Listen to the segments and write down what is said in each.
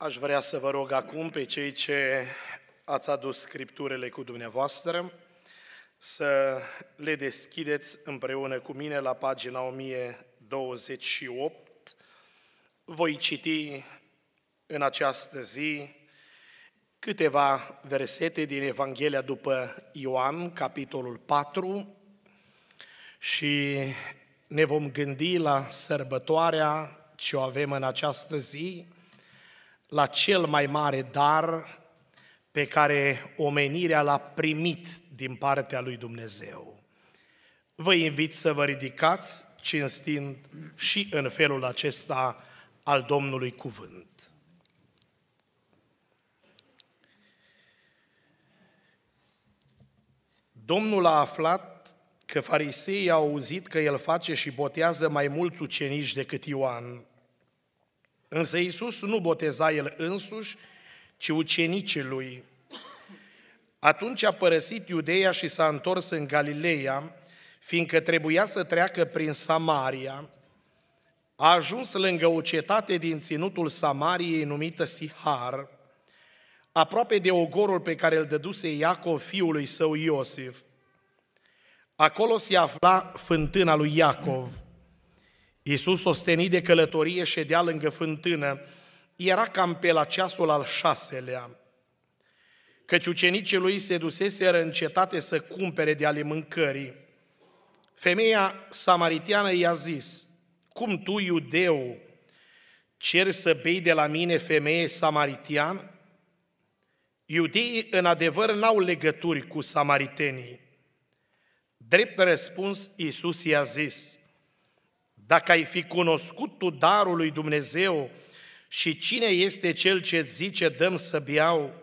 Aș vrea să vă rog acum pe cei ce ați adus scripturile cu dumneavoastră să le deschideți împreună cu mine la pagina 1028. Voi citi în această zi câteva versete din Evanghelia după Ioan, capitolul 4, și ne vom gândi la sărbătoarea ce o avem în această zi, la cel mai mare dar pe care omenirea l-a primit din partea lui Dumnezeu. Vă invit să vă ridicați cinstind și în felul acesta al Domnului cuvânt. Domnul a aflat că fariseii au auzit că el face și botează mai mulți ucenici decât Ioan Însă Iisus nu boteza el însuși, ci ucenicii lui. Atunci a părăsit Iudeia și s-a întors în Galileea, fiindcă trebuia să treacă prin Samaria. A ajuns lângă o cetate din ținutul Samariei numită Sihar, aproape de ogorul pe care îl dăduse Iacov fiului său Iosif. Acolo se afla fântâna lui Iacov. Iisus, ostenit de călătorie, ședea lângă fântână. Era cam pe la ceasul al șaselea, căci ucenicii lui se duseseră în cetate să cumpere de ale mâncării. Femeia samaritiană i-a zis, Cum tu, iudeu, ceri să bei de la mine, femeie samaritian? Iudeii, în adevăr, n-au legături cu samaritenii. Drept răspuns, Iisus i-a zis, dacă ai fi cunoscut tu darul lui Dumnezeu și cine este cel ce zice dăm să beau,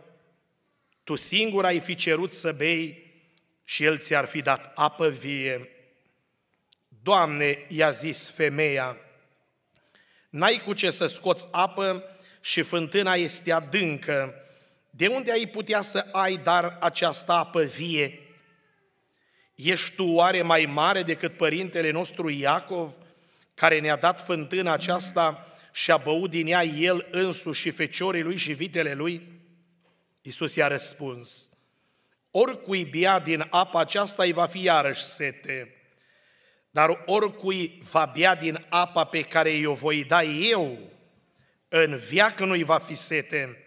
tu singur ai fi cerut să bei și el ți-ar fi dat apă vie. Doamne, i-a zis femeia, n-ai cu ce să scoți apă și fântâna este adâncă. De unde ai putea să ai dar această apă vie? Ești tu oare mai mare decât părintele nostru Iacov, care ne-a dat fântâna aceasta și a băut din ea el însuși și feciorii lui și vitele lui? Iisus i-a răspuns, oricui bea din apa aceasta îi va fi iarăși sete, dar oricui va bea din apa pe care i-o voi da eu, în viac nu-i va fi sete,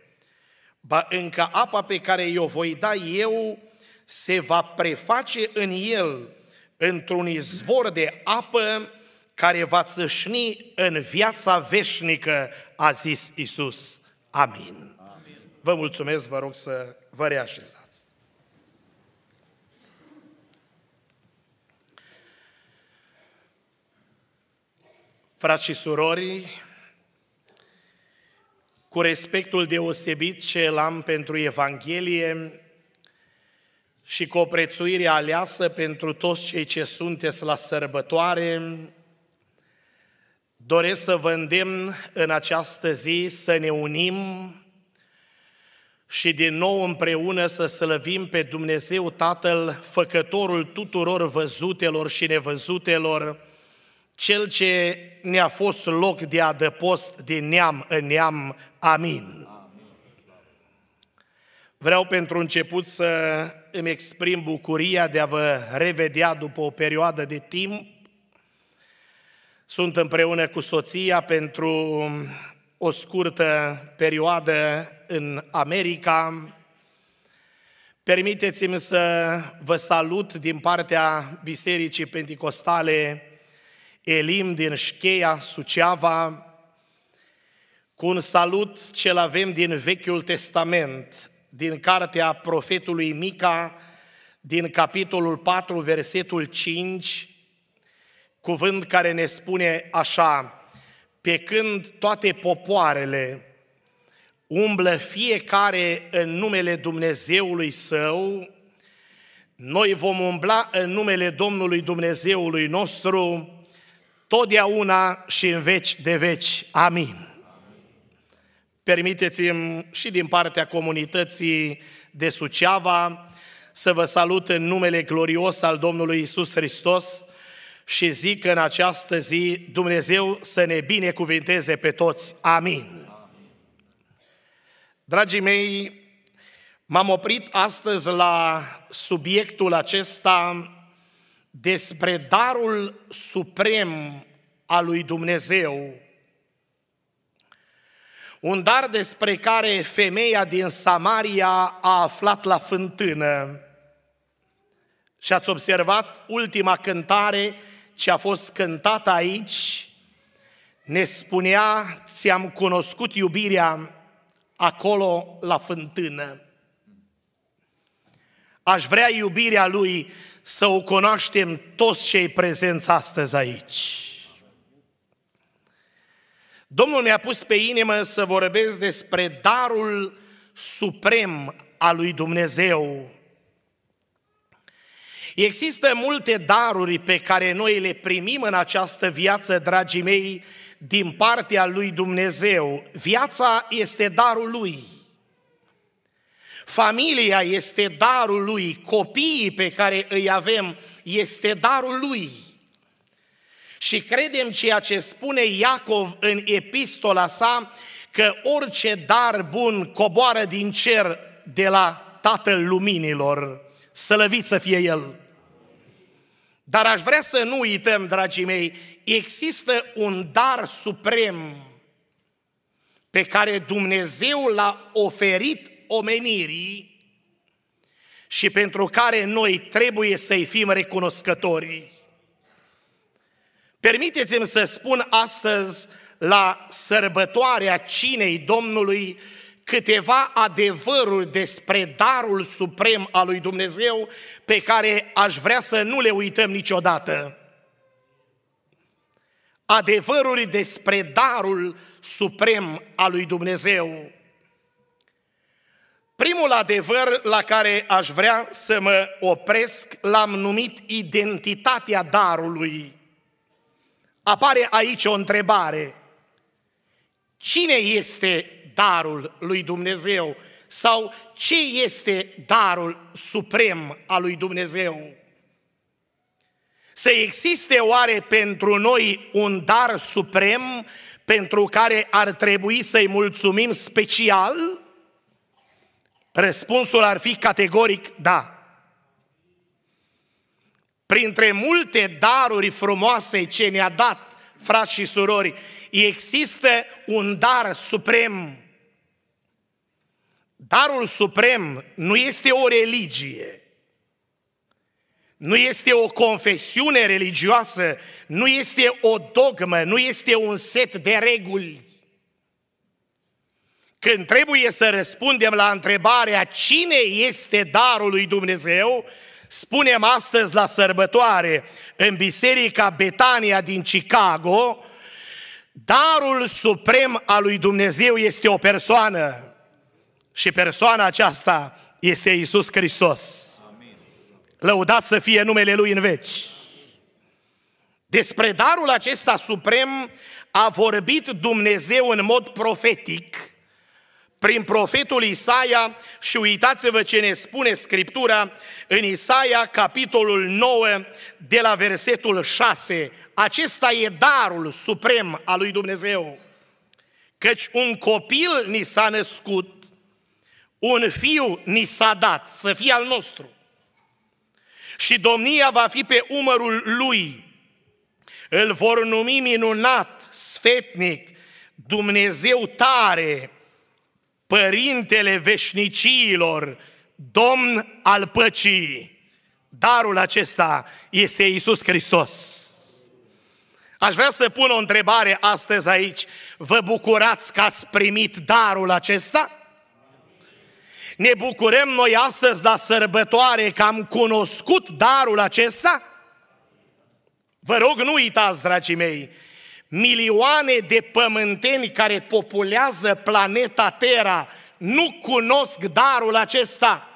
ba încă apa pe care i-o voi da eu se va preface în el, într-un izvor de apă care va țâșni în viața veșnică, a zis Isus. Amin. Amin. Vă mulțumesc, vă rog să vă reașezați. Frați și surori, cu respectul deosebit ce l am pentru Evanghelie și cu o prețuire aleasă pentru toți cei ce sunteți la sărbătoare, Doresc să vă îndemn în această zi să ne unim și din nou împreună să slăvim pe Dumnezeu Tatăl, făcătorul tuturor văzutelor și nevăzutelor, cel ce ne-a fost loc de adăpost din neam în neam. Amin. Vreau pentru început să îmi exprim bucuria de a vă revedea după o perioadă de timp sunt împreună cu soția pentru o scurtă perioadă în America. Permiteți-mi să vă salut din partea Bisericii Pentecostale Elim din Șcheia, Suceava, cu un salut ce avem din Vechiul Testament, din cartea profetului Mica, din capitolul 4, versetul 5, cuvânt care ne spune așa, pe când toate popoarele umblă fiecare în numele Dumnezeului său, noi vom umbla în numele Domnului Dumnezeului nostru, totdeauna și în veci de veci. Amin. Amin. Permiteți-mi și din partea comunității de Suceava să vă salut în numele glorios al Domnului Isus Hristos, și zic că în această zi Dumnezeu să ne binecuvinteze pe toți. Amin. Dragii mei, m-am oprit astăzi la subiectul acesta despre darul suprem al lui Dumnezeu. Un dar despre care femeia din Samaria a aflat la fântână. Și ați observat ultima cântare ce a fost cântată aici, ne spunea, ți-am cunoscut iubirea acolo la fântână. Aș vrea iubirea lui să o cunoaștem toți cei prezenți astăzi aici. Domnul mi-a pus pe inimă să vorbesc despre darul suprem al lui Dumnezeu Există multe daruri pe care noi le primim în această viață, dragii mei, din partea lui Dumnezeu. Viața este darul lui. Familia este darul lui, copiii pe care îi avem este darul lui. Și credem ceea ce spune Iacov în epistola sa, că orice dar bun coboară din cer de la Tatăl Luminilor. Slăvit să fie El! Dar aș vrea să nu uităm, dragii mei, există un dar suprem pe care Dumnezeu l-a oferit omenirii și pentru care noi trebuie să-i fim recunoscători. Permiteți-mi să spun astăzi la sărbătoarea cinei Domnului câteva adevăruri despre darul suprem al lui Dumnezeu pe care aș vrea să nu le uităm niciodată. Adevăruri despre darul suprem al lui Dumnezeu. Primul adevăr la care aș vrea să mă opresc l-am numit identitatea darului. Apare aici o întrebare. Cine este darul lui Dumnezeu? Sau ce este darul suprem al lui Dumnezeu? Să existe oare pentru noi un dar suprem pentru care ar trebui să-i mulțumim special? Răspunsul ar fi categoric da. Printre multe daruri frumoase ce ne-a dat, frați și surori, există un dar suprem Darul suprem nu este o religie, nu este o confesiune religioasă, nu este o dogmă, nu este un set de reguli. Când trebuie să răspundem la întrebarea cine este darul lui Dumnezeu, spunem astăzi la sărbătoare în Biserica Betania din Chicago, darul suprem al lui Dumnezeu este o persoană. Și persoana aceasta este Isus Hristos. Lăudat să fie numele Lui în veci. Despre darul acesta suprem a vorbit Dumnezeu în mod profetic prin profetul Isaia și uitați-vă ce ne spune Scriptura în Isaia, capitolul 9, de la versetul 6. Acesta e darul suprem al lui Dumnezeu. Căci un copil ni s-a născut, un fiu ni s-a dat să fie al nostru. Și domnia va fi pe umărul lui. Îl vor numi minunat, sfetnic, Dumnezeu tare, Părintele veșnicilor, Domn al păcii. Darul acesta este Isus Hristos. Aș vrea să pun o întrebare astăzi aici. Vă bucurați că ați primit darul acesta? Ne bucurăm noi astăzi la sărbătoare că am cunoscut darul acesta? Vă rog, nu uitați, dragii mei, milioane de pământeni care populează planeta Terra nu cunosc darul acesta.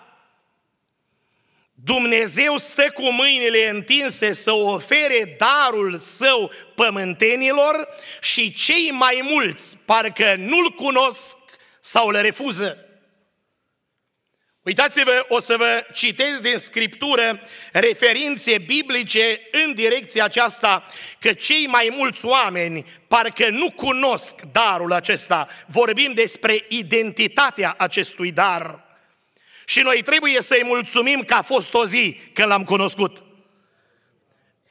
Dumnezeu stă cu mâinile întinse să ofere darul său pământenilor și cei mai mulți parcă nu-l cunosc sau le refuză. Uitați-vă, o să vă citesc din Scriptură referințe biblice în direcția aceasta, că cei mai mulți oameni parcă nu cunosc darul acesta. Vorbim despre identitatea acestui dar. Și noi trebuie să-i mulțumim că a fost o zi când l-am cunoscut.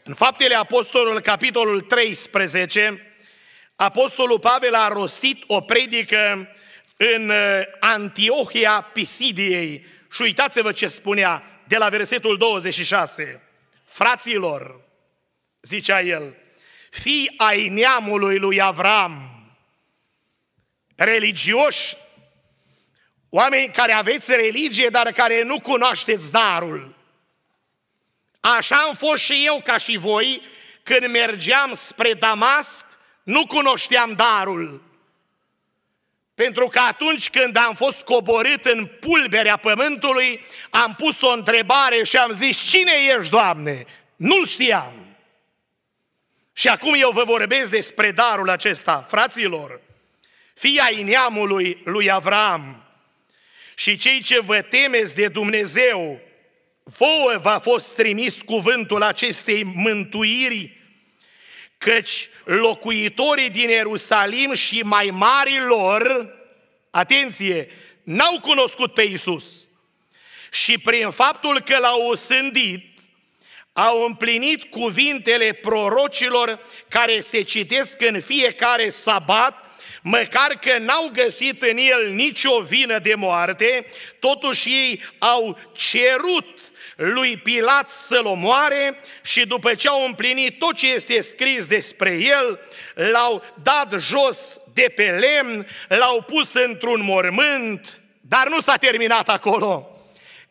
În Faptele Apostolului, capitolul 13, Apostolul Pavel a rostit o predică în uh, Antiohia Pisidiei și uitați-vă ce spunea de la versetul 26. Fraților, zicea el, fii ai neamului lui Avram, religioși, oameni care aveți religie, dar care nu cunoașteți darul. Așa am fost și eu ca și voi, când mergeam spre Damasc, nu cunoșteam darul. Pentru că atunci când am fost coborât în pulberea pământului, am pus o întrebare și am zis, cine ești, Doamne? Nu-l știam. Și acum eu vă vorbesc despre darul acesta, fraților, fia neamului lui Avram. Și cei ce vă temeți de Dumnezeu, vouă v-a fost trimis cuvântul acestei mântuirii căci locuitorii din Ierusalim și mai mari lor, atenție, n-au cunoscut pe Isus. Și prin faptul că l-au osândit, au împlinit cuvintele prorocilor care se citesc în fiecare sabat, măcar că n-au găsit în el nicio vină de moarte, totuși ei au cerut lui Pilat să-l omoare și după ce au împlinit tot ce este scris despre el, l-au dat jos de pe lemn, l-au pus într-un mormânt, dar nu s-a terminat acolo.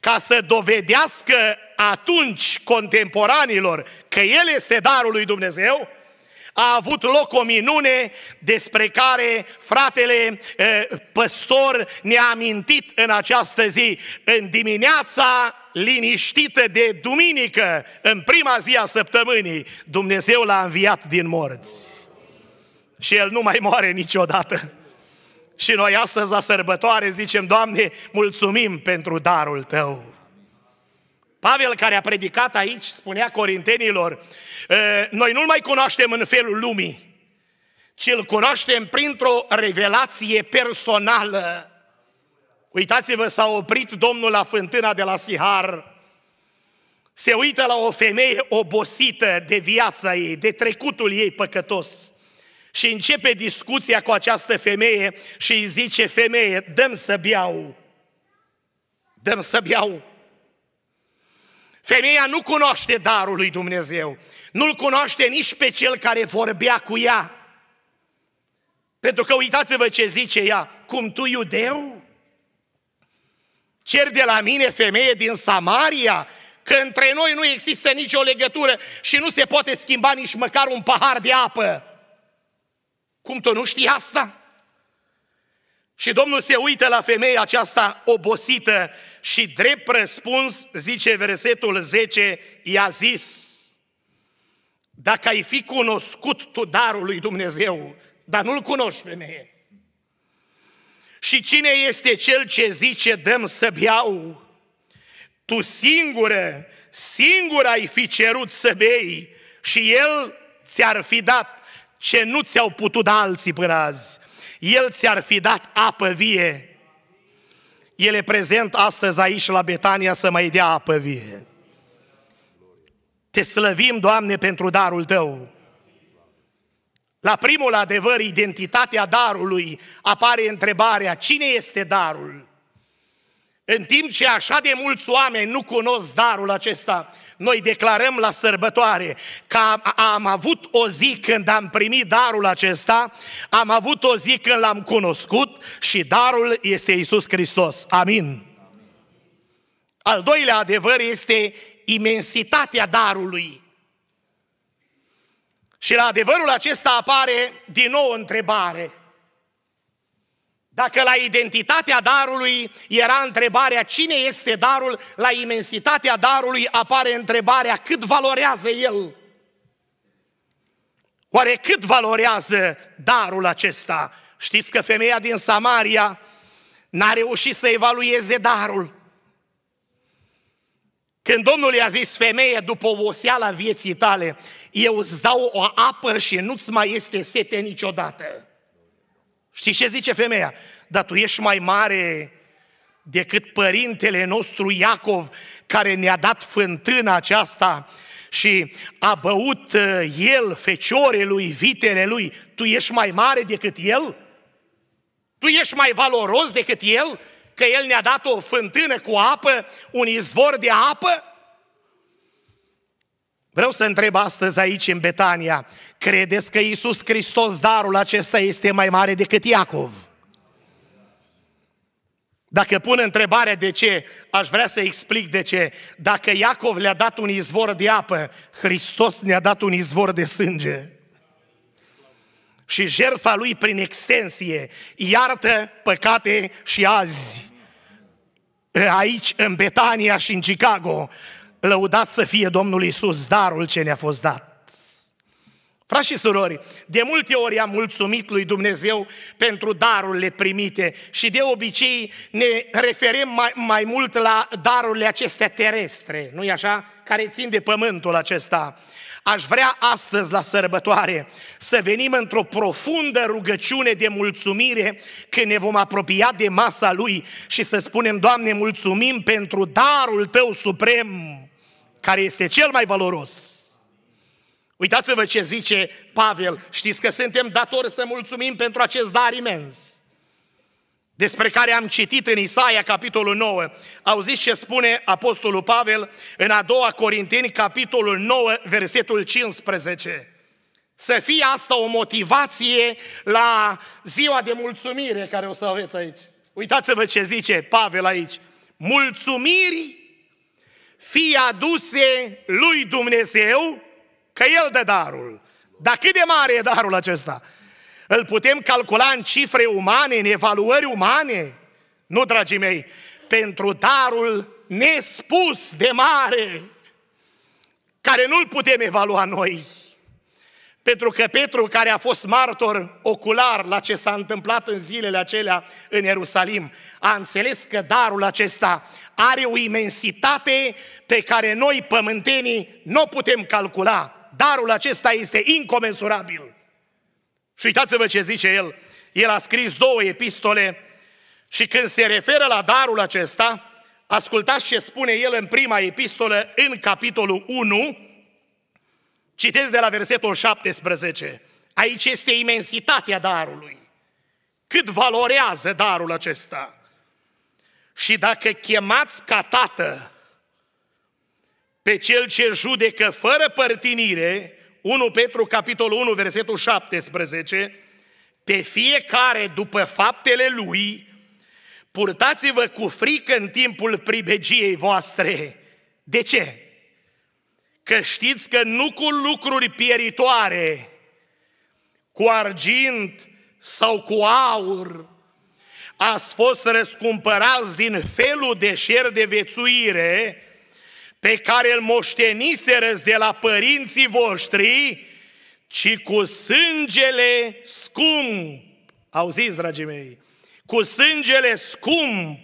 Ca să dovedească atunci contemporanilor că el este darul lui Dumnezeu, a avut loc o minune despre care fratele păstor ne-a amintit în această zi, în dimineața liniștită de duminică, în prima zi a săptămânii, Dumnezeu l-a înviat din morți. Și el nu mai moare niciodată. Și noi astăzi la sărbătoare zicem, Doamne, mulțumim pentru darul Tău. Pavel, care a predicat aici, spunea corintenilor, noi nu-l mai cunoaștem în felul lumii, ci îl cunoaștem printr-o revelație personală. Uitați-vă, s-a oprit Domnul la fântâna de la Sihar, se uită la o femeie obosită de viața ei, de trecutul ei păcătos. Și începe discuția cu această femeie și îi zice, femeie, dăm să biau, Dăm să biau. Femeia nu cunoaște darul lui Dumnezeu. Nu-l cunoaște nici pe cel care vorbea cu ea. Pentru că uitați-vă ce zice ea, cum tu iudeu? Cer de la mine femeie din Samaria, că între noi nu există nicio legătură și nu se poate schimba nici măcar un pahar de apă. Cum tu nu știi asta? Și Domnul se uită la femeia aceasta obosită și drept răspuns, zice versetul 10, i-a zis, dacă ai fi cunoscut tu darul lui Dumnezeu, dar nu-l cunoști, femeie. Și cine este cel ce zice, dăm să beau? Tu singură, singur ai fi cerut să bei și el ți-ar fi dat ce nu ți-au putut da alții până azi. El ți-ar fi dat apă vie el e prezent astăzi aici la Betania să mai dea apă vie. Te slăvim, Doamne, pentru darul Tău. La primul adevăr, identitatea darului, apare întrebarea, cine este darul? În timp ce așa de mulți oameni nu cunosc darul acesta, noi declarăm la sărbătoare că am, avut o zi când am primit darul acesta, am avut o zi când l-am cunoscut și darul este Isus Hristos. Amin. Amin. Al doilea adevăr este imensitatea darului. Și la adevărul acesta apare din nou întrebare. Dacă la identitatea darului era întrebarea cine este darul, la imensitatea darului apare întrebarea cât valorează el. Oare cât valorează darul acesta? Știți că femeia din Samaria n-a reușit să evalueze darul. Când Domnul i-a zis, femeie, după oboseala vieții tale, eu îți dau o apă și nu-ți mai este sete niciodată. Știi ce zice femeia? Dar tu ești mai mare decât părintele nostru Iacov, care ne-a dat fântâna aceasta și a băut uh, el feciorele lui, vitele lui. Tu ești mai mare decât el? Tu ești mai valoros decât el? Că el ne-a dat o fântână cu apă, un izvor de apă? Vreau să întreb astăzi aici în Betania, credeți că Iisus Hristos, darul acesta, este mai mare decât Iacov? Dacă pun întrebarea de ce, aș vrea să explic de ce. Dacă Iacov le-a dat un izvor de apă, Hristos ne-a dat un izvor de sânge. Și jertfa lui prin extensie iartă păcate și azi. Aici, în Betania și în Chicago, Lăudat să fie Domnul Isus darul ce ne-a fost dat. Frați și surori, de multe ori am mulțumit lui Dumnezeu pentru darurile primite și de obicei ne referim mai, mai mult la darurile acestea terestre, nu-i așa? Care țin de pământul acesta. Aș vrea astăzi la sărbătoare să venim într-o profundă rugăciune de mulțumire când ne vom apropia de masa Lui și să spunem, Doamne, mulțumim pentru darul Tău suprem care este cel mai valoros. Uitați-vă ce zice Pavel, știți că suntem datori să mulțumim pentru acest dar imens, despre care am citit în Isaia, capitolul 9. Auziți ce spune Apostolul Pavel în a doua Corinteni, capitolul 9, versetul 15. Să fie asta o motivație la ziua de mulțumire care o să aveți aici. Uitați-vă ce zice Pavel aici. Mulțumiri fie aduse lui Dumnezeu, că El dă darul. Dar cât de mare e darul acesta? Îl putem calcula în cifre umane, în evaluări umane? Nu, dragii mei, pentru darul nespus de mare, care nu-l putem evalua noi. Pentru că Petru, care a fost martor ocular la ce s-a întâmplat în zilele acelea în Ierusalim, a înțeles că darul acesta are o imensitate pe care noi, pământenii, nu putem calcula. Darul acesta este incomensurabil. Și uitați-vă ce zice el. El a scris două epistole și când se referă la darul acesta, ascultați ce spune el în prima epistolă, în capitolul 1, citesc de la versetul 17. Aici este imensitatea darului. Cât valorează darul acesta? Și dacă chemați ca tată pe cel ce judecă fără părtinire, 1 Petru, capitolul 1, versetul 17, pe fiecare după faptele lui, purtați-vă cu frică în timpul pribegiei voastre. De ce? Că știți că nu cu lucruri pieritoare, cu argint sau cu aur, ați fost răscumpărați din felul de șer de vețuire pe care îl moșteniserăți de la părinții voștri, ci cu sângele scump. Auziți, dragii mei? Cu sângele scump,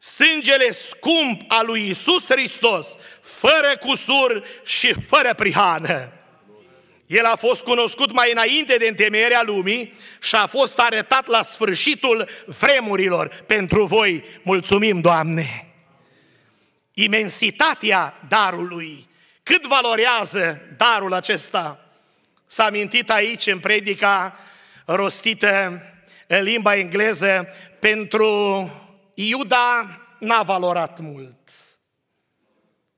sângele scump al lui Isus Hristos, fără cusur și fără prihană. El a fost cunoscut mai înainte de întemeierea lumii și a fost arătat la sfârșitul vremurilor. Pentru voi mulțumim, Doamne! Imensitatea darului. Cât valorează darul acesta? S-a mintit aici în predica rostită în limba engleză pentru Iuda n-a valorat mult.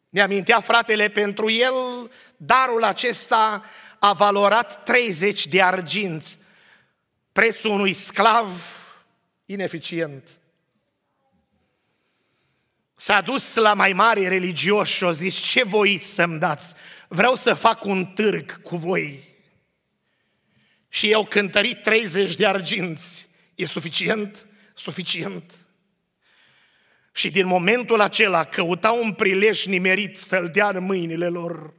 Ne amintea fratele, pentru el darul acesta a valorat 30 de arginți, prețul unui sclav ineficient. S-a dus la mai mari religioși și au zis, ce voiți să-mi dați? Vreau să fac un târg cu voi. Și eu cântărit 30 de arginți. E suficient? Suficient. Și din momentul acela căuta un prilej nimerit să-l dea în mâinile lor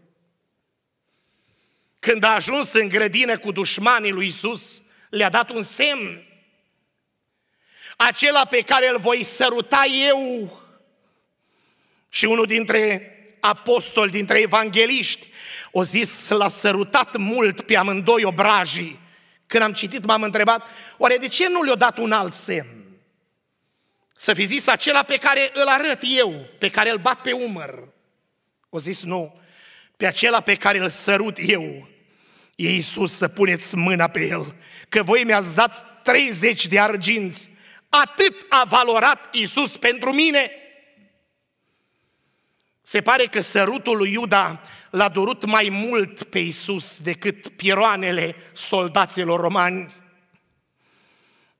când a ajuns în grădină cu dușmanii lui Isus, le-a dat un semn. Acela pe care îl voi săruta eu. Și unul dintre apostoli, dintre evangeliști, o zis, l-a sărutat mult pe amândoi obrajii. Când am citit, m-am întrebat, oare de ce nu le-a dat un alt semn? Să fi zis acela pe care îl arăt eu, pe care îl bat pe umăr. O zis, nu, pe acela pe care îl sărut eu, Iisus, să puneți mâna pe el, că voi mi-ați dat 30 de arginți. Atât a valorat Iisus pentru mine. Se pare că sărutul lui Iuda l-a durut mai mult pe Iisus decât piroanele soldaților romani.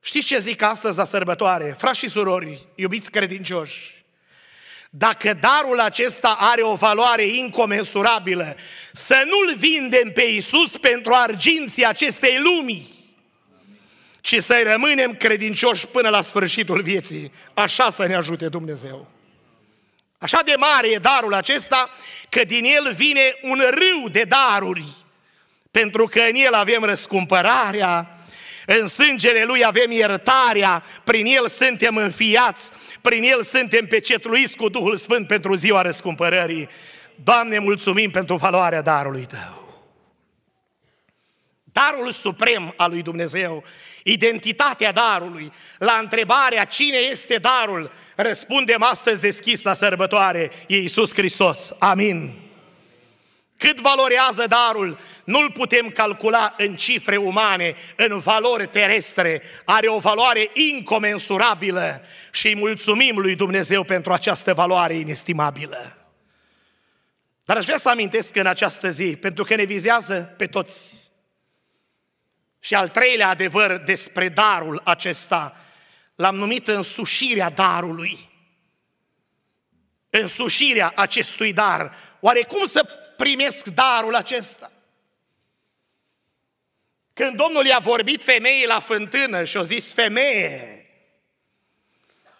Știți ce zic astăzi la sărbătoare? Frați și surori, iubiți credincioși, dacă darul acesta are o valoare incomensurabilă, să nu-l vindem pe Iisus pentru arginții acestei lumii, ci să-i rămânem credincioși până la sfârșitul vieții. Așa să ne ajute Dumnezeu. Așa de mare e darul acesta că din el vine un râu de daruri, pentru că în el avem răscumpărarea, în sângele Lui avem iertarea, prin El suntem înfiați, prin El suntem pecetluiți cu Duhul Sfânt pentru ziua răscumpărării. Doamne, mulțumim pentru valoarea darului Tău. Darul suprem al lui Dumnezeu, identitatea darului, la întrebarea cine este darul, răspundem astăzi deschis la sărbătoare, Iisus Hristos. Amin. Cât valorează darul nu-l putem calcula în cifre umane, în valori terestre, are o valoare incomensurabilă și îi mulțumim lui Dumnezeu pentru această valoare inestimabilă. Dar aș vrea să amintesc în această zi, pentru că ne vizează pe toți. Și al treilea adevăr despre darul acesta, l-am numit însușirea darului. Însușirea acestui dar. Oare cum să primesc darul acesta? Când Domnul i-a vorbit femeii la fântână și a zis, femeie,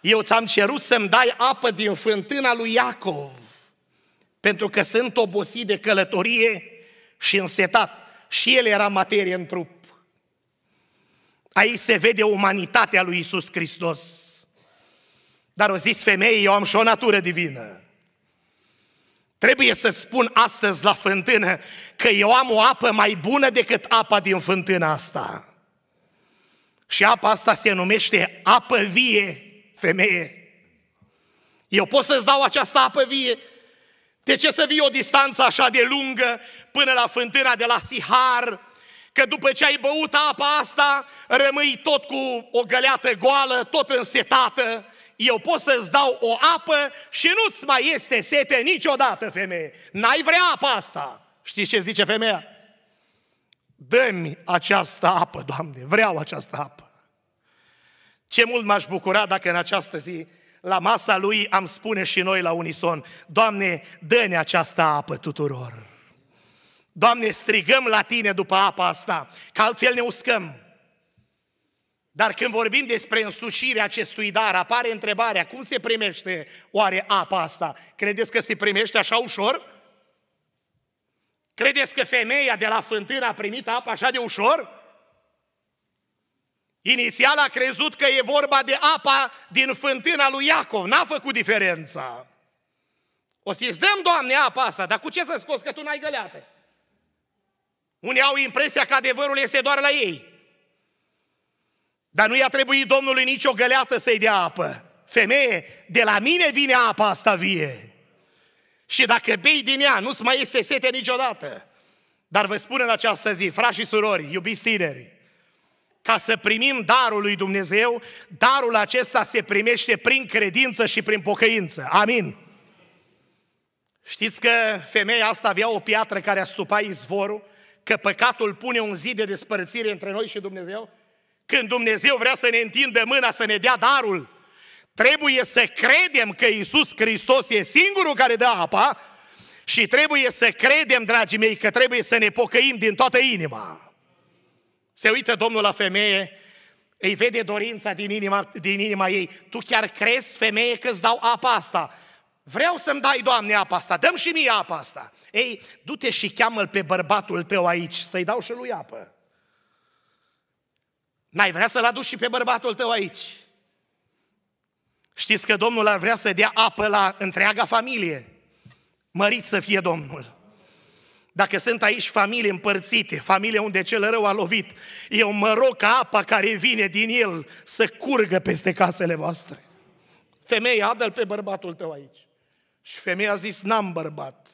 eu ți-am cerut să-mi dai apă din fântâna lui Iacov, pentru că sunt obosit de călătorie și însetat. Și el era materie în trup. Aici se vede umanitatea lui Isus Hristos. Dar o zis femeii, eu am și o natură divină. Trebuie să spun astăzi la fântână că eu am o apă mai bună decât apa din fântâna asta. Și apa asta se numește apă vie, femeie. Eu pot să-ți dau această apă vie? De ce să vii o distanță așa de lungă până la fântâna de la Sihar? Că după ce ai băut apa asta, rămâi tot cu o găleată goală, tot însetată, eu pot să-ți dau o apă și nu-ți mai este sete niciodată, femeie. N-ai vrea apa asta. Știi ce zice femeia? Dă-mi această apă, Doamne, vreau această apă. Ce mult m-aș bucura dacă în această zi, la masa lui, am spune și noi la unison, Doamne, dă-ne această apă tuturor. Doamne, strigăm la Tine după apa asta, că altfel ne uscăm. Dar când vorbim despre însușirea acestui dar, apare întrebarea, cum se primește oare apa asta? Credeți că se primește așa ușor? Credeți că femeia de la fântână a primit apă așa de ușor? Inițial a crezut că e vorba de apa din fântâna lui Iacov, n-a făcut diferența. O să-ți dăm, Doamne, apa asta, dar cu ce să scoți că tu n-ai găleate? Unii au impresia că adevărul este doar la ei. Dar nu i-a trebuit Domnului nicio găleată să-i dea apă. Femeie, de la mine vine apa asta vie. Și dacă bei din ea, nu-ți mai este sete niciodată. Dar vă spun în această zi, frați și surori, iubiți tineri, ca să primim darul lui Dumnezeu, darul acesta se primește prin credință și prin pocăință. Amin. Știți că femeia asta avea o piatră care a stupa izvorul, că păcatul pune un zid de despărțire între noi și Dumnezeu? Când Dumnezeu vrea să ne întindă mâna, să ne dea darul, trebuie să credem că Isus Hristos e singurul care dă apa și trebuie să credem, dragii mei, că trebuie să ne pocăim din toată inima. Se uită Domnul la femeie, îi vede dorința din inima, din inima ei. Tu chiar crezi, femeie, că îți dau apa asta? Vreau să-mi dai, Doamne, apa asta, dăm și mie apa asta. Ei, du-te și cheamă-l pe bărbatul tău aici, să-i dau și lui apă. N-ai vrea să-l aduci și pe bărbatul tău aici. Știți că Domnul ar vrea să dea apă la întreaga familie. Mărit să fie Domnul. Dacă sunt aici familii împărțite, familie unde cel rău a lovit, eu mă rog ca apa care vine din el să curgă peste casele voastre. Femeia, adă pe bărbatul tău aici. Și femeia a zis, n-am bărbat.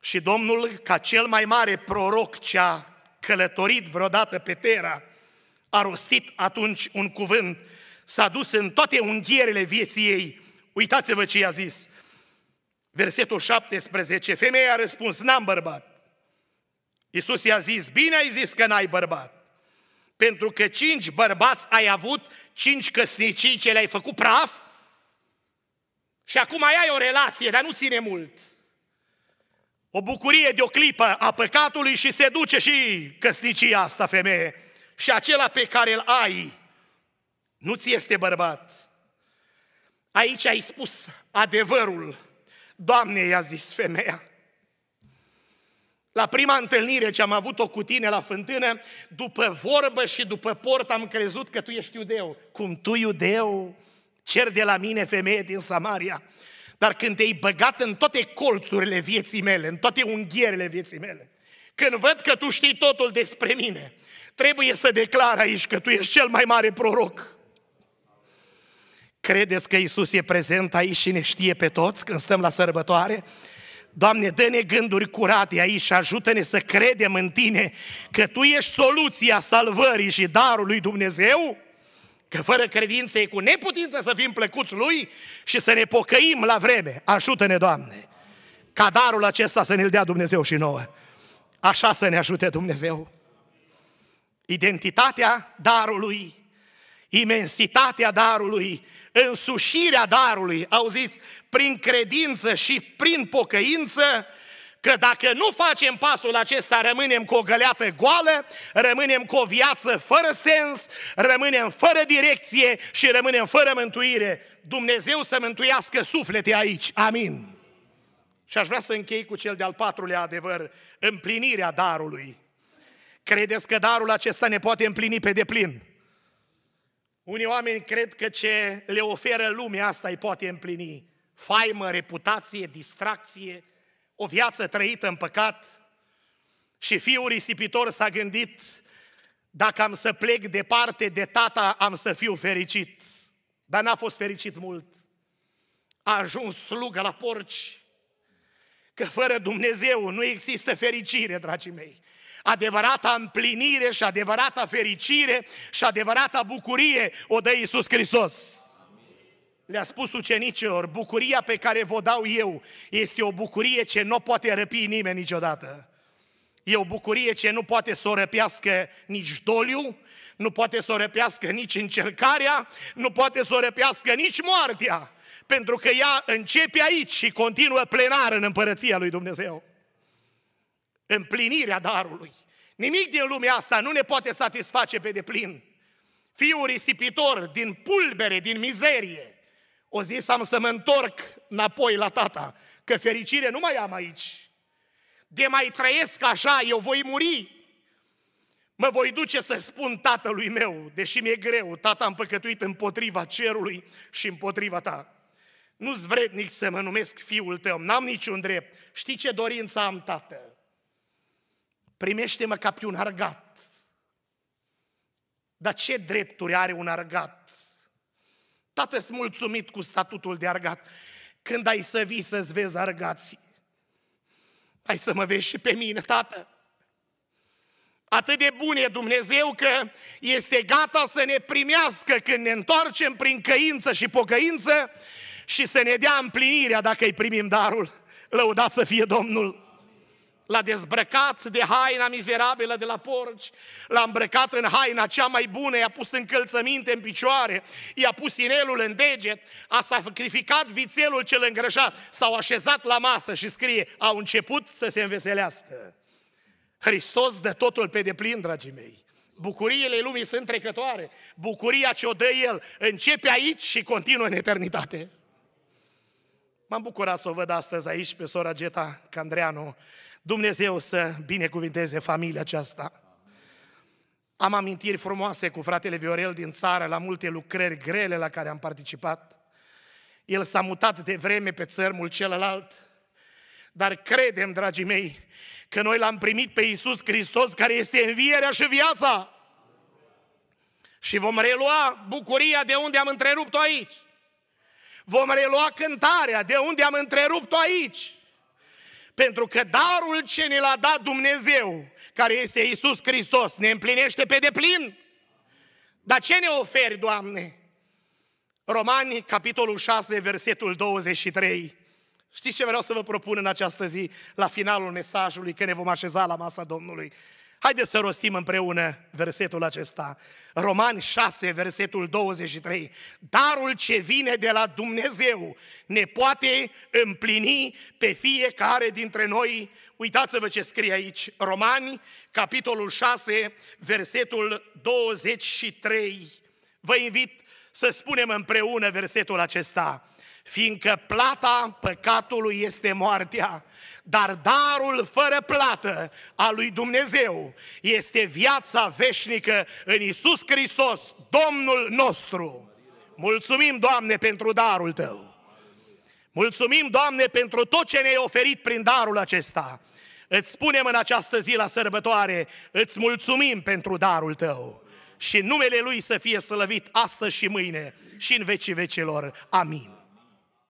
Și Domnul, ca cel mai mare proroc ce a călătorit vreodată pe Tera, a rostit atunci un cuvânt, s-a dus în toate unghierele vieții ei. Uitați-vă ce i-a zis. Versetul 17, femeia a răspuns, n-am bărbat. Iisus i-a zis, bine ai zis că n-ai bărbat. Pentru că cinci bărbați ai avut, cinci căsnicii ce le-ai făcut praf, și acum ai o relație, dar nu ține mult o bucurie de o clipă a păcatului și se duce și căsnicia asta femeie. Și acela pe care îl ai, nu ți este bărbat. Aici ai spus adevărul. Doamne, i-a zis femeia. La prima întâlnire ce am avut-o cu tine la fântână, după vorbă și după port am crezut că tu ești iudeu. Cum tu iudeu? Cer de la mine femeie din Samaria. Dar când te-ai băgat în toate colțurile vieții mele, în toate unghierele vieții mele, când văd că tu știi totul despre mine, trebuie să declar aici că tu ești cel mai mare proroc. Credeți că Isus e prezent aici și ne știe pe toți când stăm la sărbătoare? Doamne, dă-ne gânduri curate aici și ajută-ne să credem în Tine că Tu ești soluția salvării și darul lui Dumnezeu Că fără credință e cu neputință să fim plăcuți Lui și să ne pocăim la vreme. Ajută-ne, Doamne! Ca darul acesta să ne-l dea Dumnezeu și nouă. Așa să ne ajute Dumnezeu. Identitatea darului, imensitatea darului, însușirea darului, auziți, prin credință și prin pocăință, că dacă nu facem pasul acesta, rămânem cu o găleată goală, rămânem cu o viață fără sens, rămânem fără direcție și rămânem fără mântuire. Dumnezeu să mântuiască suflete aici. Amin. Și aș vrea să închei cu cel de-al patrulea adevăr, împlinirea darului. Credeți că darul acesta ne poate împlini pe deplin? Unii oameni cred că ce le oferă lumea asta îi poate împlini. Faimă, reputație, distracție, o viață trăită în păcat și fiul risipitor s-a gândit, dacă am să plec departe de tata, am să fiu fericit. Dar n-a fost fericit mult. A ajuns slugă la porci, că fără Dumnezeu nu există fericire, dragii mei adevărata împlinire și adevărata fericire și adevărata bucurie o dă Iisus Hristos le-a spus ucenicilor, bucuria pe care vă dau eu este o bucurie ce nu poate răpi nimeni niciodată. E o bucurie ce nu poate să o răpească nici doliu, nu poate să o răpească nici încercarea, nu poate să o răpească nici moartea, pentru că ea începe aici și continuă plenar în împărăția lui Dumnezeu. Împlinirea darului. Nimic din lumea asta nu ne poate satisface pe deplin. Fiul risipitor din pulbere, din mizerie, o zis, am să mă întorc înapoi la tata, că fericire nu mai am aici. De mai trăiesc așa, eu voi muri. Mă voi duce să spun tatălui meu, deși mi-e greu, tata am păcătuit împotriva cerului și împotriva ta. Nu-ți vrednic să mă numesc fiul tău, n-am niciun drept. Știi ce dorință am, tată? Primește-mă ca pe un argat. Dar ce drepturi are un argat? tată mulțumit cu statutul de argat. Când ai să vii să-ți vezi argații, ai să mă vezi și pe mine, tată. Atât de bun e Dumnezeu că este gata să ne primească când ne întoarcem prin căință și pocăință și să ne dea împlinirea dacă îi primim darul. Lăudați să fie Domnul! L-a dezbrăcat de haina mizerabilă de la porci, l-a îmbrăcat în haina cea mai bună, i-a pus încălțăminte în picioare, i-a pus inelul în deget, a sacrificat vițelul cel îngrășat, s-au așezat la masă și scrie, au început să se înveselească. Hristos dă totul pe deplin, dragii mei. Bucuriile lumii sunt trecătoare. Bucuria ce o dă El începe aici și continuă în eternitate. M-am bucurat să o văd astăzi aici pe sora Geta Candreanu, Dumnezeu să binecuvinteze familia aceasta. Am amintiri frumoase cu fratele Viorel din țară, la multe lucrări grele la care am participat. El s-a mutat de vreme pe țărmul celălalt, dar credem, dragii mei, că noi l-am primit pe Iisus Hristos, care este învierea și viața. Și vom relua bucuria de unde am întrerupt-o aici. Vom relua cântarea de unde am întrerupt-o aici. Pentru că darul ce ne l-a dat Dumnezeu, care este Isus Hristos, ne împlinește pe deplin. Dar ce ne oferi, Doamne? Romani, capitolul 6, versetul 23. Știți ce vreau să vă propun în această zi, la finalul mesajului, că ne vom așeza la masa Domnului? Haideți să rostim împreună versetul acesta. Romani 6, versetul 23. Darul ce vine de la Dumnezeu ne poate împlini pe fiecare dintre noi. Uitați-vă ce scrie aici. Romani, capitolul 6, versetul 23. Vă invit să spunem împreună versetul acesta fiindcă plata păcatului este moartea, dar darul fără plată a lui Dumnezeu este viața veșnică în Isus Hristos, Domnul nostru. Mulțumim, Doamne, pentru darul Tău. Mulțumim, Doamne, pentru tot ce ne-ai oferit prin darul acesta. Îți spunem în această zi la sărbătoare, îți mulțumim pentru darul Tău și numele Lui să fie slăvit astăzi și mâine și în vecii vecilor. Amin.